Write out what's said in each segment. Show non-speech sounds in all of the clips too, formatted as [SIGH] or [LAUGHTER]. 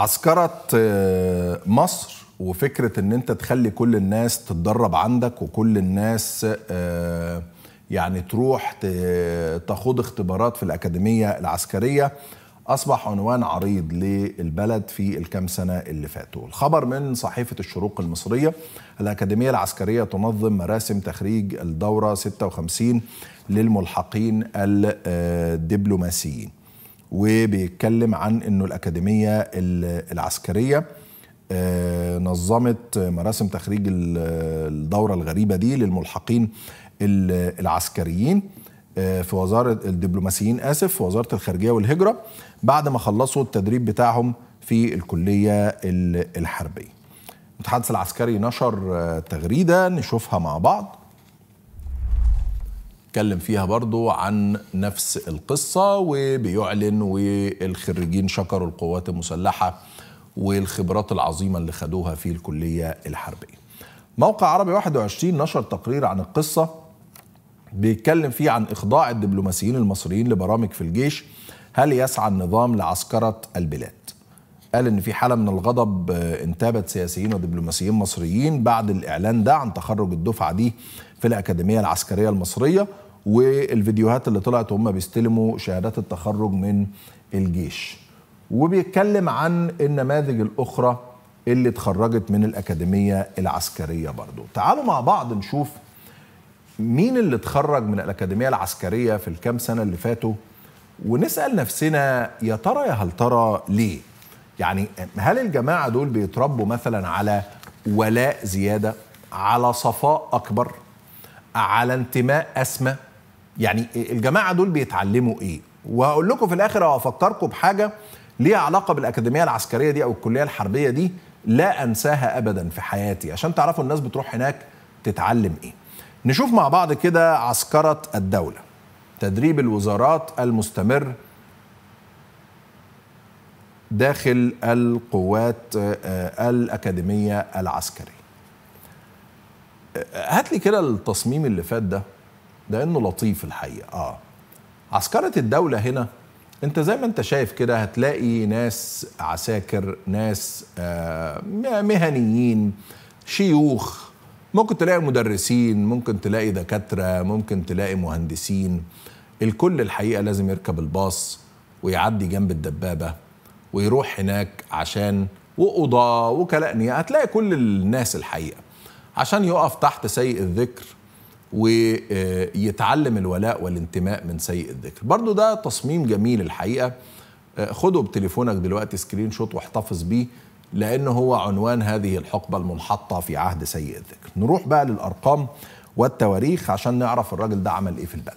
عسكرت آه، مصر وفكره ان انت تخلي كل الناس تتدرب عندك وكل الناس آه، يعني تروح تخوض اختبارات في الاكاديميه العسكريه اصبح عنوان عريض للبلد في الكام سنه اللي فاتوا الخبر من صحيفه الشروق المصريه الاكاديميه العسكريه تنظم مراسم تخريج الدوره 56 للملحقين الدبلوماسيين وبيتكلم عن انه الاكاديميه العسكريه آه، نظمت مراسم تخريج الدوره الغريبه دي للملحقين العسكريين آه، في وزاره الدبلوماسيين اسف في وزاره الخارجيه والهجره بعد ما خلصوا التدريب بتاعهم في الكليه الحربيه. المتحدث العسكري نشر آه، تغريده نشوفها مع بعض اتكلم فيها برضو عن نفس القصة وبيعلن والخريجين شكروا القوات المسلحة والخبرات العظيمة اللي خدوها في الكلية الحربية موقع عربي 21 نشر تقرير عن القصة بيتكلم فيه عن إخضاع الدبلوماسيين المصريين لبرامج في الجيش هل يسعى النظام لعسكرة البلاد قال ان في حاله من الغضب آه، انتابت سياسيين ودبلوماسيين مصريين بعد الاعلان ده عن تخرج الدفعه دي في الاكاديميه العسكريه المصريه والفيديوهات اللي طلعت وهم بيستلموا شهادات التخرج من الجيش وبيتكلم عن النماذج الاخرى اللي اتخرجت من الاكاديميه العسكريه برضو تعالوا مع بعض نشوف مين اللي اتخرج من الاكاديميه العسكريه في الكام سنه اللي فاتوا ونسال نفسنا يا ترى يا هل ترى ليه يعني هل الجماعه دول بيتربوا مثلا على ولاء زياده على صفاء اكبر على انتماء اسمى يعني الجماعه دول بيتعلموا ايه وهقول لكم في الاخر هفكركم بحاجه ليها علاقه بالاكاديميه العسكريه دي او الكليه الحربيه دي لا انساها ابدا في حياتي عشان تعرفوا الناس بتروح هناك تتعلم ايه نشوف مع بعض كده عسكره الدوله تدريب الوزارات المستمر داخل القوات آه، الأكاديمية العسكرية آه، هات لي كده التصميم اللي فات ده لأنه لطيف الحقيقة آه عسكرة الدولة هنا انت زي ما انت شايف كده هتلاقي ناس عساكر ناس آه مهنيين شيوخ ممكن تلاقي مدرسين ممكن تلاقي دكاترة ممكن تلاقي مهندسين الكل الحقيقة لازم يركب الباص ويعدي جنب الدبابة ويروح هناك عشان وقضاء وكلاء هتلاقي كل الناس الحقيقة عشان يقف تحت سيء الذكر ويتعلم الولاء والانتماء من سيء الذكر برضو ده تصميم جميل الحقيقة آه، خده بتليفونك دلوقتي سكرين شوت واحتفظ بيه لأن هو عنوان هذه الحقبة المنحطة في عهد سيء الذكر نروح بقى للأرقام والتواريخ عشان نعرف الراجل ده عمل إيه في البلد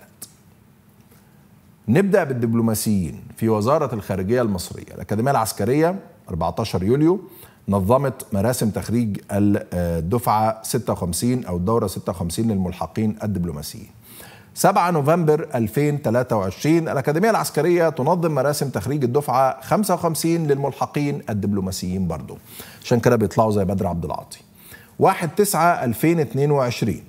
نبدأ بالدبلوماسيين في وزارة الخارجية المصرية الأكاديمية العسكرية 14 يوليو نظمت مراسم تخريج الدفعة 56 أو الدورة 56 للملحقين الدبلوماسيين 7 نوفمبر 2023 الأكاديمية العسكرية تنظم مراسم تخريج الدفعة 55 للملحقين الدبلوماسيين برضو عشان كده بيطلعوا زي بدر عبد العاطي 1 9 2022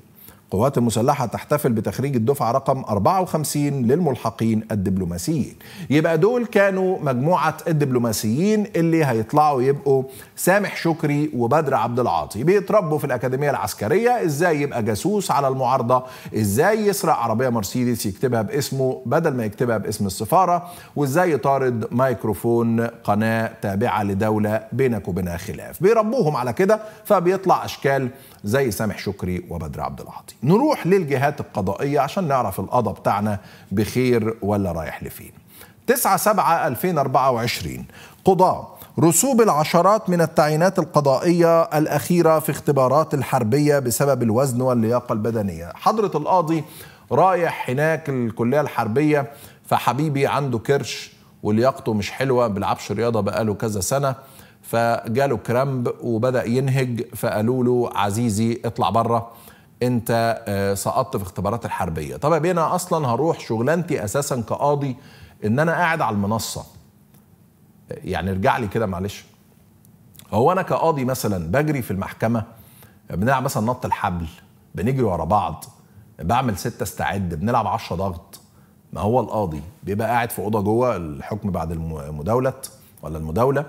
القوات المسلحة تحتفل بتخريج الدفعة رقم 54 للملحقين الدبلوماسيين يبقى دول كانوا مجموعة الدبلوماسيين اللي هيطلعوا يبقوا سامح شكري وبدر عبد العاطي بيتربوا في الأكاديمية العسكرية إزاي يبقى جاسوس على المعارضة إزاي يسرق عربية مرسيدس يكتبها باسمه بدل ما يكتبها باسم السفارة وإزاي يطارد مايكروفون قناة تابعة لدولة بينك وبينها خلاف بيربوهم على كده فبيطلع أشكال زي سامح شكري وبدر عبد العاطي نروح للجهات القضائية عشان نعرف القضاء بتاعنا بخير ولا رايح لفين 9 7 2024 قضاء رسوب العشرات من التعيينات القضائية الأخيرة في اختبارات الحربية بسبب الوزن واللياقة البدنية حضرة القاضي رايح هناك الكلية الحربية فحبيبي عنده كرش ولياقته مش حلوة بيلعبش رياضة بقاله كذا سنة فجاله كرامب وبدأ ينهج فقالوا له عزيزي اطلع بره انت آه، سقطت في اختبارات الحربيه طب بينا اصلا هروح شغلانتي اساسا كقاضي ان انا قاعد على المنصه يعني ارجع لي كده معلش هو انا كقاضي مثلا بجري في المحكمه بنلعب مثلا نط الحبل بنجري ورا بعض بعمل ستة استعد بنلعب عشرة ضغط ما هو القاضي بيبقى قاعد في اوضه جوه الحكم بعد المداوله ولا المداوله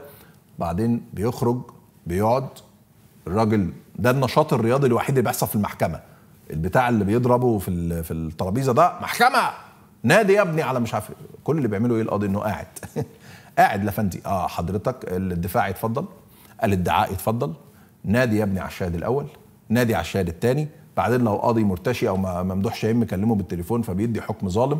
بعدين بيخرج بيقعد الراجل ده النشاط الرياضي الوحيد اللي بيحصل في المحكمه البتاع اللي بيضربه في في الترابيزه ده محكمه نادي يا ابني على مش عارف كل اللي بيعمله ايه القاضي انه قاعد [LAUGHS] قاعد لفندي اه حضرتك الدفاع يتفضل الادعاء يتفضل نادي يا ابني على الشاهد الاول نادي على الشاهد الثاني بعدين لو قاضي مرتشي او ممدوح شاهين مكلمه بالتليفون فبيدي حكم ظالم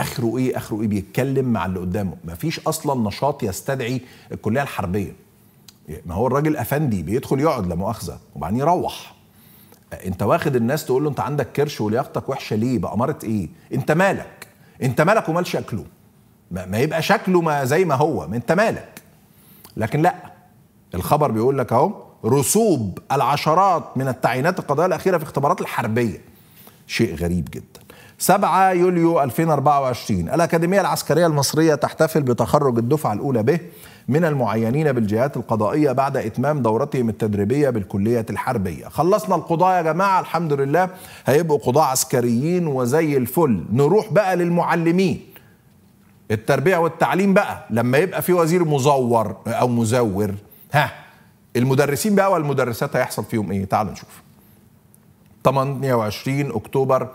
اخره ايه اخره ايه بيتكلم مع اللي قدامه مفيش اصلا نشاط يستدعي الكليه الحربيه ما هو الراجل افندي بيدخل يقعد لا مؤاخذه وبعدين يروح انت واخد الناس تقول له انت عندك كرش ولياقتك وحشه ليه بأمارة ايه انت مالك انت مالك ومال شكله ما, ما يبقى شكله ما زي ما هو ما انت مالك لكن لا الخبر بيقول لك اهو رسوب العشرات من التعيينات القضائيه الاخيره في اختبارات الحربيه شيء غريب جدا 7 يوليو 2024 الأكاديمية العسكرية المصرية تحتفل بتخرج الدفعة الأولى به من المعينين بالجهات القضائية بعد إتمام دورتهم التدريبية بالكلية الحربية خلصنا القضاء يا جماعة الحمد لله هيبقوا قضاء عسكريين وزي الفل نروح بقى للمعلمين التربية والتعليم بقى لما يبقى في وزير مزور أو مزور ها المدرسين بقى والمدرسات هيحصل فيهم إيه تعالوا نشوف 28 أكتوبر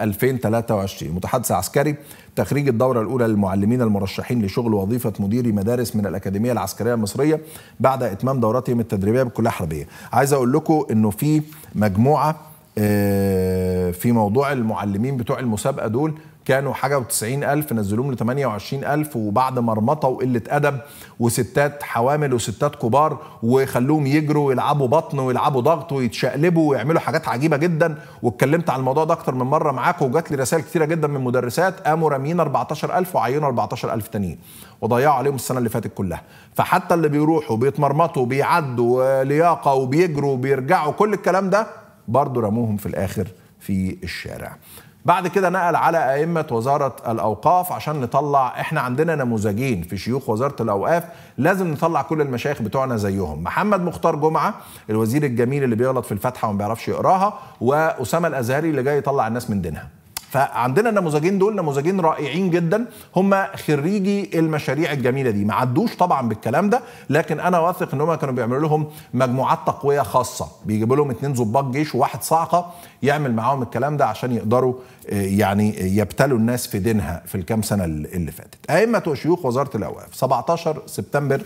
2023 متحدث عسكري تخريج الدورة الأولى للمعلمين المرشحين لشغل وظيفة مديري مدارس من الأكاديمية العسكرية المصرية بعد إتمام دورتهم التدريبية بالكلية الحربية عايز أقول لكم أنه في مجموعة آه، في موضوع المعلمين بتوع المسابقه دول كانوا حاجه و90 الف نزلوهم ل 28 الف وبعد مرمطه وقله ادب وستات حوامل وستات كبار وخلوهم يجروا ويلعبوا بطن ويلعبوا ضغط ويتشقلبوا ويعملوا حاجات عجيبه جدا واتكلمت على الموضوع ده اكتر من مره معاك وجات لي رسائل كتيره جدا من مدرسات قاموا راميين 14 الف وعينوا 14 الف تانيين وضيعوا عليهم السنه اللي فاتت كلها فحتى اللي بيروحوا بيتمرمطوا بيعدوا لياقه وبيجروا وبيرجعوا كل الكلام ده برضه رموهم في الاخر في الشارع بعد كده نقل على أئمة وزارة الأوقاف عشان نطلع إحنا عندنا نموذجين في شيوخ وزارة الأوقاف لازم نطلع كل المشايخ بتوعنا زيهم محمد مختار جمعة الوزير الجميل اللي بيغلط في الفاتحة وما بيعرفش يقراها وأسامة الأزهري اللي جاي يطلع الناس من دينها فعندنا النموذجين دول نموذجين رائعين جدا هم خريجي المشاريع الجميله دي ما عدوش طبعا بالكلام ده لكن انا واثق ان هم كانوا بيعملوا لهم مجموعات تقويه خاصه بيجيبوا لهم اثنين ضباط جيش وواحد صاعقه يعمل معاهم الكلام ده عشان يقدروا آه، يعني يبتلوا الناس في دينها في الكام سنه اللي فاتت ائمه وشيوخ وزاره الاوقاف 17 سبتمبر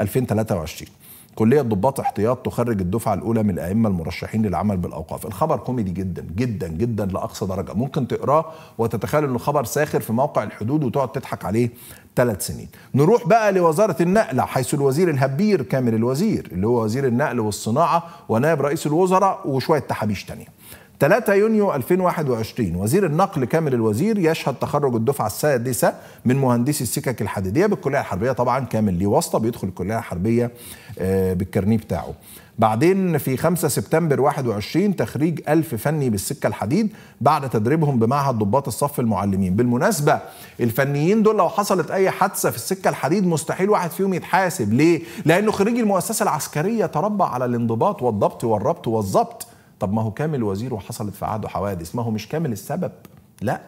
2023 كلية ضباط احتياط تخرج الدفعة الأولى من الأئمة المرشحين للعمل بالأوقاف الخبر كوميدي جدا جدا جدا لأقصى درجة ممكن تقراه وتتخيل أنه خبر ساخر في موقع الحدود وتقعد تضحك عليه ثلاث سنين نروح بقى لوزارة النقل حيث الوزير الهبير كامل الوزير اللي هو وزير النقل والصناعة ونائب رئيس الوزراء وشوية تحابيش تانية 3 يونيو 2021 وزير النقل كامل الوزير يشهد تخرج الدفعة السادسة من مهندسي السكك الحديدية بالكلية الحربية طبعا كامل ليه واسطة بيدخل الكلية الحربية آه، بالكارنيه بتاعه بعدين في 5 سبتمبر 21 تخريج 1000 فني بالسكة الحديد بعد تدريبهم بمعهد ضباط الصف المعلمين بالمناسبة الفنيين دول لو حصلت أي حادثة في السكة الحديد مستحيل واحد فيهم يتحاسب ليه؟ لأنه خريج المؤسسة العسكرية تربى على الانضباط والضبط والربط والظبط طب ما هو كامل وزير وحصلت في عهده حوادث ما هو مش كامل السبب لا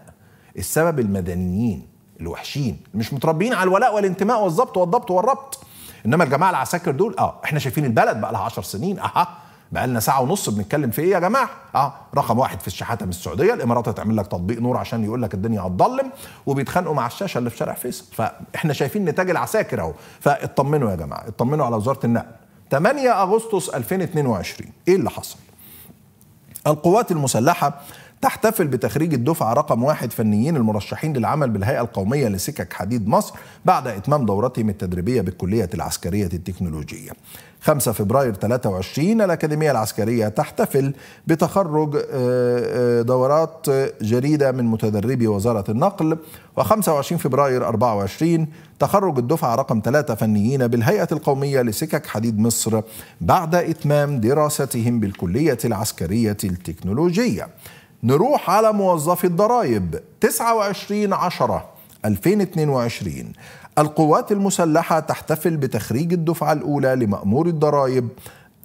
السبب المدنيين الوحشين مش متربيين على الولاء والانتماء والضبط والضبط والربط انما الجماعه العساكر دول اه احنا شايفين البلد بقى لها 10 سنين اها بقى لنا ساعه ونص بنتكلم في ايه يا جماعه اه رقم واحد في الشحاته من السعوديه الامارات هتعمل لك تطبيق نور عشان يقول لك الدنيا هتضلم وبيتخانقوا مع الشاشه اللي في شارع فيصل فاحنا شايفين نتاج العساكر اهو فاطمنوا يا جماعه اطمنوا على وزاره النقل 8 اغسطس 2022 ايه اللي حصل القوات المسلحه تحتفل بتخريج الدفعة رقم واحد فنيين المرشحين للعمل بالهيئة القومية لسكك حديد مصر بعد إتمام دورتهم التدريبية بالكلية العسكرية التكنولوجية 5 فبراير 23 الأكاديمية العسكرية تحتفل بتخرج آه، آه، دورات جريدة من متدربي وزارة النقل و25 فبراير 24 تخرج الدفعة رقم 3 فنيين بالهيئة القومية لسكك حديد مصر بعد إتمام دراستهم بالكلية العسكرية التكنولوجية نروح على موظفي الضرائب 29 10 2022 القوات المسلحة تحتفل بتخريج الدفعة الأولى لمأمور الضرائب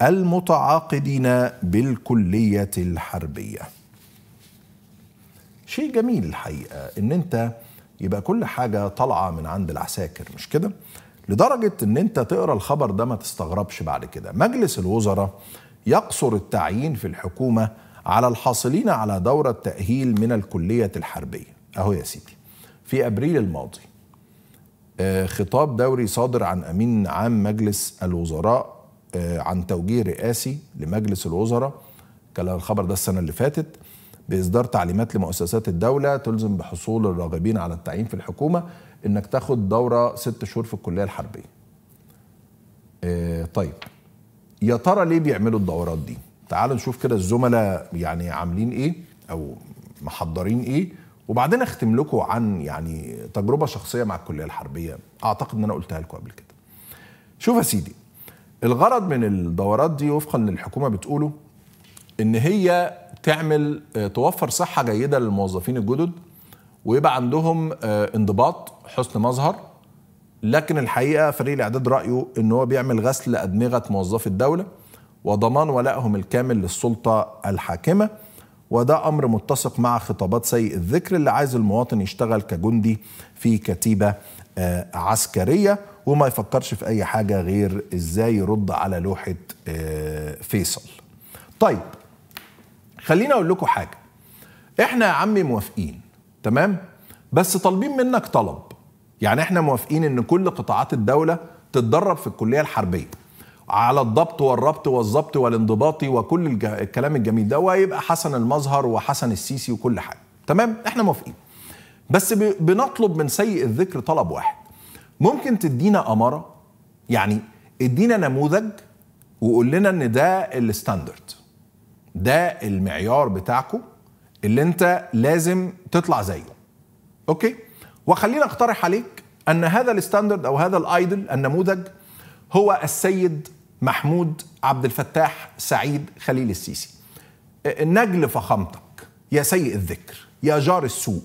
المتعاقدين بالكلية الحربية شيء جميل الحقيقة ان انت يبقى كل حاجة طالعة من عند العساكر مش كده لدرجة ان انت تقرأ الخبر ده ما تستغربش بعد كده مجلس الوزراء يقصر التعيين في الحكومة على الحاصلين على دورة تأهيل من الكلية الحربية أهو يا سيدي في أبريل الماضي آه، خطاب دوري صادر عن أمين عام مجلس الوزراء آه، عن توجيه رئاسي لمجلس الوزراء كان الخبر ده السنة اللي فاتت بإصدار تعليمات لمؤسسات الدولة تلزم بحصول الراغبين على التعيين في الحكومة إنك تاخد دورة ست شهور في الكلية الحربية آه، طيب يا ترى ليه بيعملوا الدورات دي؟ تعالوا نشوف كده الزملاء يعني عاملين ايه او محضرين ايه وبعدين اختم لكم عن يعني تجربه شخصيه مع الكليه الحربيه اعتقد ان انا قلتها لكم قبل كده شوف يا سيدي الغرض من الدورات دي وفقا للحكومه بتقوله ان هي تعمل آه، توفر صحه جيده للموظفين الجدد ويبقى عندهم آه، انضباط حسن مظهر لكن الحقيقه فريق الاعداد رايه ان هو بيعمل غسل ادمغه موظفي الدوله وضمان ولائهم الكامل للسلطة الحاكمة وده أمر متسق مع خطابات سيء الذكر اللي عايز المواطن يشتغل كجندي في كتيبة آه، عسكرية وما يفكرش في أي حاجة غير إزاي يرد على لوحة آه، فيصل طيب خليني أقول لكم حاجة إحنا يا عمي موافقين تمام بس طالبين منك طلب يعني إحنا موافقين إن كل قطاعات الدولة تتدرب في الكلية الحربية على الضبط والربط والظبط والانضباط وكل الكلام الجميل ده ويبقى حسن المظهر وحسن السيسي وكل حاجه تمام احنا موافقين بس بنطلب من سيء الذكر طلب واحد ممكن تدينا اماره يعني ادينا نموذج وقول لنا ان ده الستاندرد ده المعيار بتاعكم اللي انت لازم تطلع زيه اوكي وخلينا اقترح عليك ان هذا الستاندرد او هذا الايدل النموذج هو السيد محمود عبد الفتاح سعيد خليل السيسي نجل فخامتك يا سيء الذكر يا جار السوء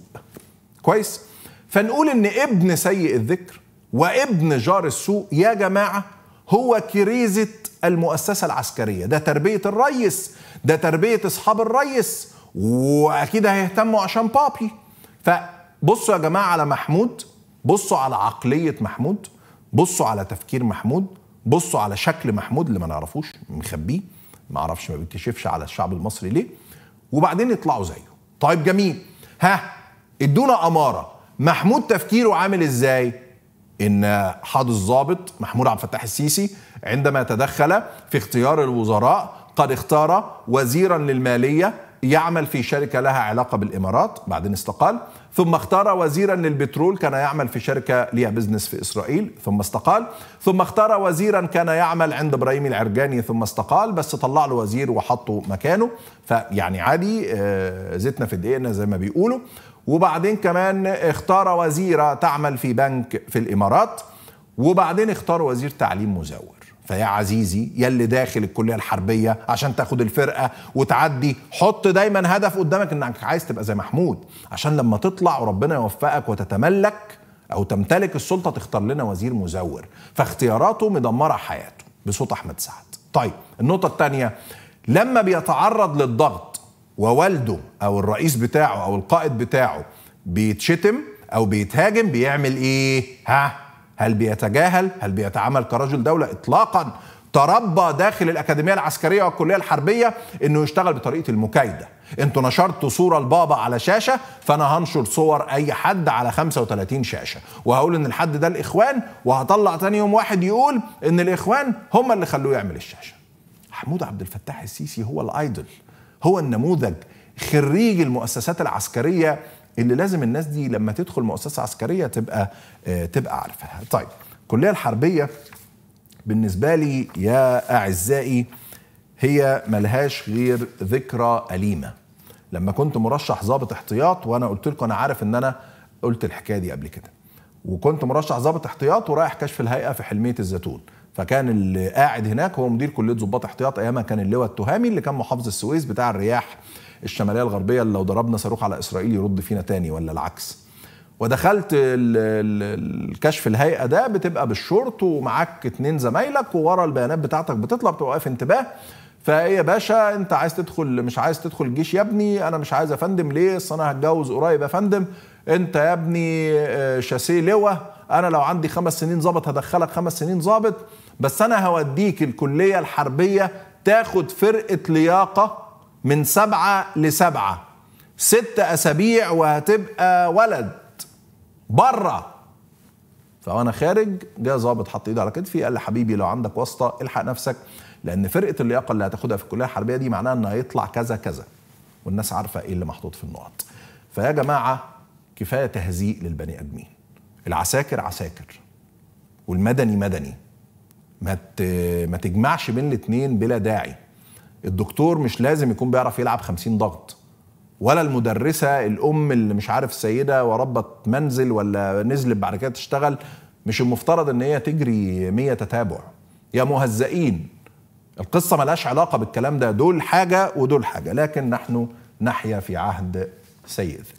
كويس فنقول ان ابن سيء الذكر وابن جار السوء يا جماعه هو كريزه المؤسسه العسكريه ده تربيه الريس ده تربيه اصحاب الريس واكيد هيهتموا عشان بابي فبصوا يا جماعه على محمود بصوا على عقليه محمود بصوا على تفكير محمود بصوا على شكل محمود اللي ما نعرفوش مخبيه ما اعرفش ما بيكتشفش على الشعب المصري ليه وبعدين يطلعوا زيه طيب جميل ها ادونا اماره محمود تفكيره عامل ازاي ان حاض الضابط محمود عبد الفتاح السيسي عندما تدخل في اختيار الوزراء قد اختار وزيرا للماليه يعمل في شركة لها علاقة بالإمارات بعدين استقال ثم اختار وزيرا للبترول كان يعمل في شركة ليها بزنس في إسرائيل ثم استقال ثم اختار وزيرا كان يعمل عند إبراهيم العرجاني ثم استقال بس طلع له وزير وحطه مكانه فيعني عادي آه، زيتنا في دقيقنا زي ما بيقولوا وبعدين كمان اختار وزيرة تعمل في بنك في الإمارات وبعدين اختار وزير تعليم مزور فيا عزيزي يلي داخل الكليه الحربيه عشان تاخد الفرقه وتعدي حط دايما هدف قدامك انك عايز تبقى زي محمود عشان لما تطلع وربنا يوفقك وتتملك او تمتلك السلطه تختار لنا وزير مزور فاختياراته مدمره حياته بصوت احمد سعد طيب النقطه الثانيه لما بيتعرض للضغط ووالده او الرئيس بتاعه او القائد بتاعه بيتشتم او بيتهاجم بيعمل ايه ها هل بيتجاهل هل بيتعامل كرجل دولة إطلاقا تربى داخل الأكاديمية العسكرية والكلية الحربية أنه يشتغل بطريقة المكايدة انتوا نشرتوا صورة لبابا على شاشة فأنا هنشر صور أي حد على 35 شاشة وهقول إن الحد ده الإخوان وهطلع تاني يوم واحد يقول إن الإخوان هم اللي خلوه يعمل الشاشة محمود عبد الفتاح السيسي هو الأيدل هو النموذج خريج المؤسسات العسكرية اللي لازم الناس دي لما تدخل مؤسسه عسكريه تبقى آه، تبقى عارفاها طيب الكليه الحربيه بالنسبه لي يا اعزائي هي ملهاش غير ذكرى اليمه لما كنت مرشح ضابط احتياط وانا قلت لكم انا عارف ان انا قلت الحكايه دي قبل كده وكنت مرشح ضابط احتياط ورايح كشف الهيئه في حلميه الزيتون فكان اللي قاعد هناك هو مدير كليه ضباط احتياط ايامها كان اللواء التهامي اللي كان محافظ السويس بتاع الرياح الشماليه الغربيه اللي لو ضربنا صاروخ على اسرائيل يرد فينا تاني ولا العكس ودخلت الكشف الهيئه ده بتبقى بالشورت ومعاك اتنين زمايلك وورا البيانات بتاعتك بتطلع بتبقى واقف انتباه فايه يا باشا انت عايز تدخل مش عايز تدخل الجيش يا ابني انا مش عايز يا فندم ليه اصل انا هتجوز قريب يا فندم انت يا ابني آه، شاسيه لواء انا لو عندي خمس سنين ظابط هدخلك خمس سنين ظابط بس انا هوديك الكليه الحربيه تاخد فرقه لياقه من سبعة لسبعة ست أسابيع وهتبقى ولد بره فأنا خارج جاء ظابط حط إيده على كتفي قال لي حبيبي لو عندك واسطة الحق نفسك لأن فرقة اللياقة اللي هتاخدها في الكلية الحربية دي معناها إن هيطلع كذا كذا والناس عارفة إيه اللي محطوط في النقط فيا جماعة كفاية تهزيء للبني آدمين العساكر عساكر والمدني مدني ما ما تجمعش بين الاثنين بلا داعي الدكتور مش لازم يكون بيعرف يلعب 50 ضغط ولا المدرسه الام اللي مش عارف سيده وربت منزل ولا نزلت بعد كده تشتغل مش المفترض ان هي تجري 100 تتابع يا مهزئين القصه ملاش علاقه بالكلام ده دول حاجه ودول حاجه لكن نحن نحيا في عهد سيد